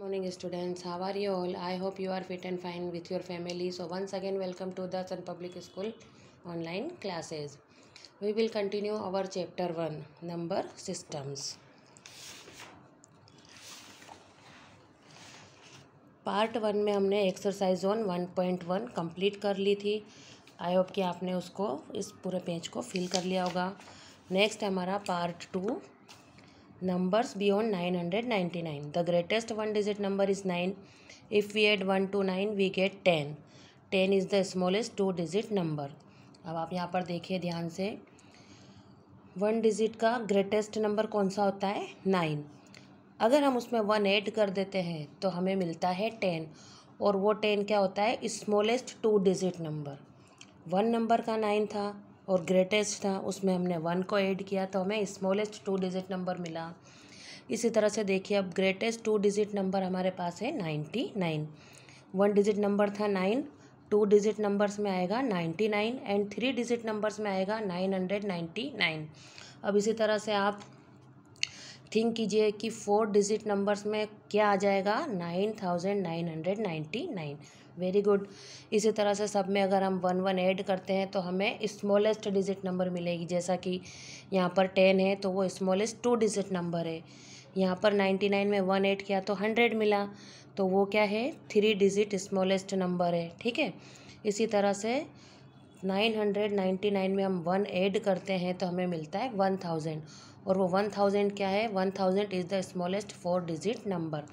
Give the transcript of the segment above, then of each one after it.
morning students how are you all I hope you are fit and fine with your family so once again welcome to the Sun Public School online classes we will continue our chapter one number systems part one में हमने exercise on one point one complete कर ली थी I hope कि आपने उसको इस पूरे पेज को फिल कर लिया होगा नेक्स्ट हमारा part two numbers beyond 999 the greatest one digit number is 9 if we add 1 to 9 we get 10 10 is the smallest two digit number अब आप यहाँ पर देखिए ध्यान से वन डिजिट का ग्रेटेस्ट नंबर कौन सा होता है नाइन अगर हम उसमें वन ऐड कर देते हैं तो हमें मिलता है टेन और वो टेन क्या होता है smallest two digit number one number का नाइन था और ग्रेटेस्ट था उसमें हमने वन को ऐड किया तो हमें स्मॉलेस्ट टू डिजिट नंबर मिला इसी तरह से देखिए अब ग्रेटेस्ट टू डिजिट नंबर हमारे पास है ninety nine one digit number था नाइन टू डिजिट नंबर्स में आएगा ninety nine and three digit numbers में आएगा नाइन हंड्रेड नाइन्टी नाइन अब इसी तरह से आप थिंक कीजिए कि फोर डिजिट नंबर्स में क्या आ जाएगा nine thousand nine hundred ninety nine very good इसी तरह से सब में अगर हम वन वन ऐड करते हैं तो हमें स्मॉलेस्ट डिजिट नंबर मिलेगी जैसा कि यहाँ पर टेन है तो वो स्मॉलेस्ट टू डिजिट नंबर है यहाँ पर नाइन्टी नाइन में वन ऐड किया तो हंड्रेड मिला तो वो क्या है थ्री डिजिट स्मॉलेस्ट नंबर है ठीक है इसी तरह से नाइन हंड्रेड नाइन्टी नाइन में हम वन ऐड करते हैं तो हमें मिलता है वन थाउजेंड और वो वन थाउजेंड क्या है one thousand is the smallest four digit number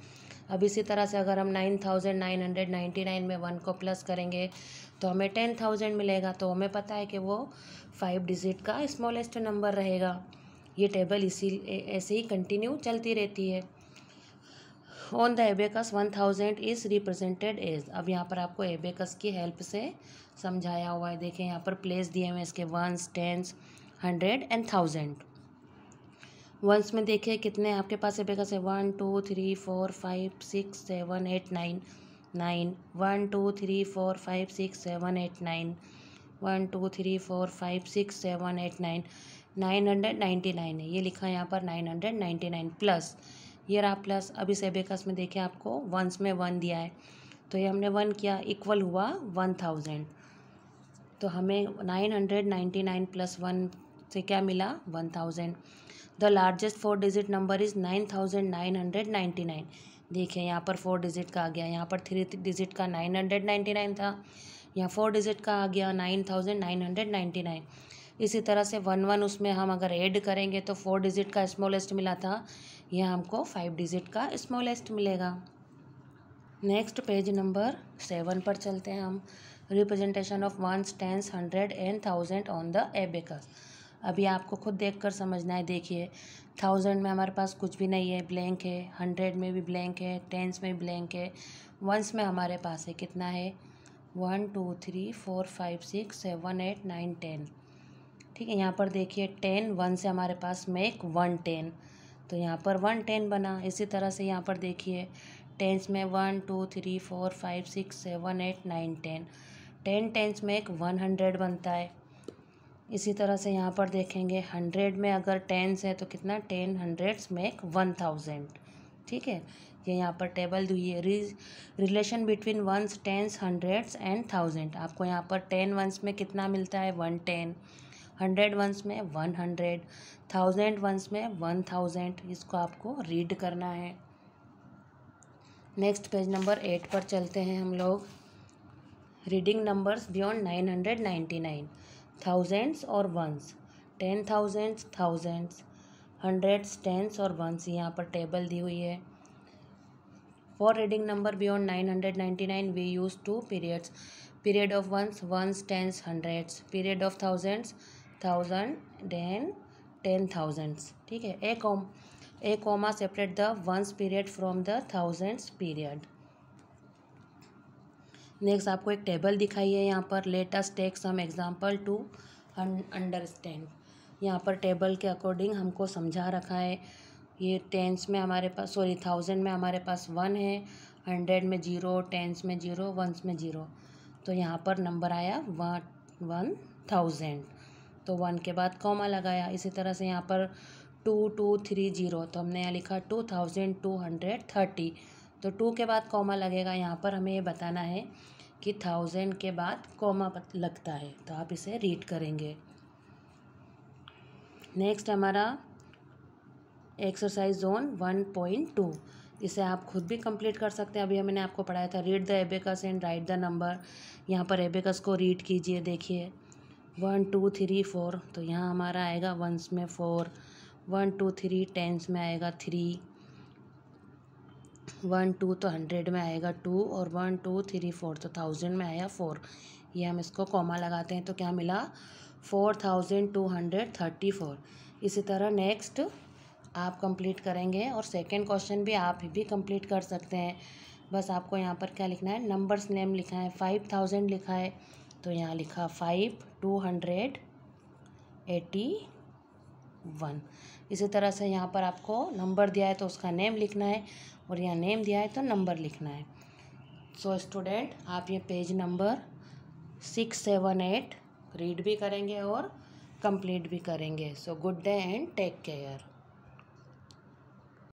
अब इसी तरह से अगर हम nine thousand nine hundred ninety nine में वन को प्लस करेंगे तो हमें टेन थाउजेंड मिलेगा तो हमें पता है कि वो फाइव डिजिट का स्मॉलेस्ट नंबर रहेगा ये टेबल इसी ऐसे ही कंटिन्यू चलती रहती है on the abacus one thousand is represented as अब यहाँ पर आपको एबेकस की हेल्प से समझाया हुआ है देखें यहाँ पर प्लेस दिए हुए इसके ones tens hundred and thousand ones में देखिए कितने आपके पास एपेकस है one two three four five six seven eight nine nine one two three four five six seven eight nine one two three four five six seven eight nine nine hundred ninety nine है ये लिखा है यहाँ पर nine hundred ninety nine plus ये रहा plus अभी सेबेकस में देखिए आपको वंस में वन दिया है तो ये हमने वन किया इक्वल हुआ वन थाउजेंड तो हमें nine hundred ninety nine plus one से क्या मिला one thousand the largest four digit number is nine thousand nine hundred ninety nine देखिए यहाँ पर फोर डिजिट का आ गया यहाँ पर थ्री डिजिट का नाइन हंड्रेड नाइन्टी नाइन था यहाँ फोर डिजिट का आ गया nine thousand nine hundred ninety nine इसी तरह से वन वन उसमें हम अगर ऐड करेंगे तो फोर डिजिट का स्मॉलेस्ट मिला था यह हमको फाइव डिजिट का स्मॉलेस्ट मिलेगा नेक्स्ट पेज नंबर सेवन पर चलते हैं हम representation of ones tens hundred and thousand on the abacus अभी आपको खुद देखकर समझना है देखिए थाउजेंड में हमारे पास कुछ भी नहीं है ब्लैंक है हंड्रेड में भी ब्लैंक है टेंस में भी ब्लैंक है वंस में हमारे पास है कितना है one two three four five six seven eight nine ten ठीक है यहाँ पर देखिए टेन वन से हमारे पास मेक वन टेन तो यहाँ पर वन टेन बना इसी तरह से यहाँ पर देखिए टेंस में one two three four five six seven eight nine ten ten tens में एक वन हंड्रेड बनता है इसी तरह से यहाँ पर देखेंगे हंड्रेड में अगर टेंस है तो कितना ten hundreds make one thousand ठीक है ये यहाँ पर टेबल दी है relation between ones tens hundreds and thousand आपको यहाँ पर टेन वंस में कितना मिलता है वन टेन हंड्रेड वंस में वन हंड्रेड थाउजेंड वंस में वन थाउजेंड इसको आपको रीड करना है नेक्स्ट पेज नंबर एट पर चलते हैं हम लोग reading numbers beyond nine hundred ninety nine thousands और ones ten thousands thousands hundreds tens और वंस यहाँ पर टेबल दी हुई है for reading number beyond nine hundred ninety nine we use two periods period of ones ones tens hundreds period of thousands thousand then ten thousands ठीक है a comma a comma separate the ones period from the thousands period next आपको एक table दिखाई है यहाँ पर latest take some example to understand यहाँ पर टेबल के अकॉर्डिंग हमको समझा रखा है ये टेंस में हमारे पास सॉरी थाउजेंड में हमारे पास वन है हंड्रेड में जीरो टेंस में जीरो वंस में जीरो तो यहाँ पर नंबर आया वन वन थाउजेंड तो वन के बाद कॉमा लगाया इसी तरह से यहाँ पर टू टू थ्री जीरो तो हमने यहाँ लिखा two thousand two hundred thirty तो टू के बाद कॉमा लगेगा यहाँ पर हमें ये बताना है कि थाउजेंड के बाद कॉमा लगता है तो आप इसे रीड करेंगे नेक्स्ट हमारा एक्सरसाइज जोन वन पॉइंट टू इसे आप खुद भी कंप्लीट कर सकते हैं अभी हमने आपको पढ़ाया था read the abacus and write the number यहाँ पर एबेकस को रीड कीजिए देखिए वन टू थ्री फोर तो यहाँ हमारा आएगा वंस में four one two three tens में आएगा थ्री वन टू तो हंड्रेड में आएगा टू और वन टू थ्री फोर तो थाउजेंड में आया फोर ये हम इसको कॉमा लगाते हैं तो क्या मिला four thousand two hundred thirty four इसी तरह नेक्स्ट आप कंप्लीट करेंगे और सेकंड क्वेश्चन भी आप भी कंप्लीट कर सकते हैं बस आपको यहाँ पर क्या लिखना है नंबर्स नेम लिखा है फाइव थाउजेंड लिखा है तो यहाँ लिखा five two hundred eighty one इसी तरह से यहाँ पर आपको नंबर दिया है तो उसका नेम लिखना है और यहाँ नेम दिया है तो नंबर लिखना है सो so, स्टूडेंट आप ये page number six seven eight read भी करेंगे और कंप्लीट भी करेंगे so good day and take care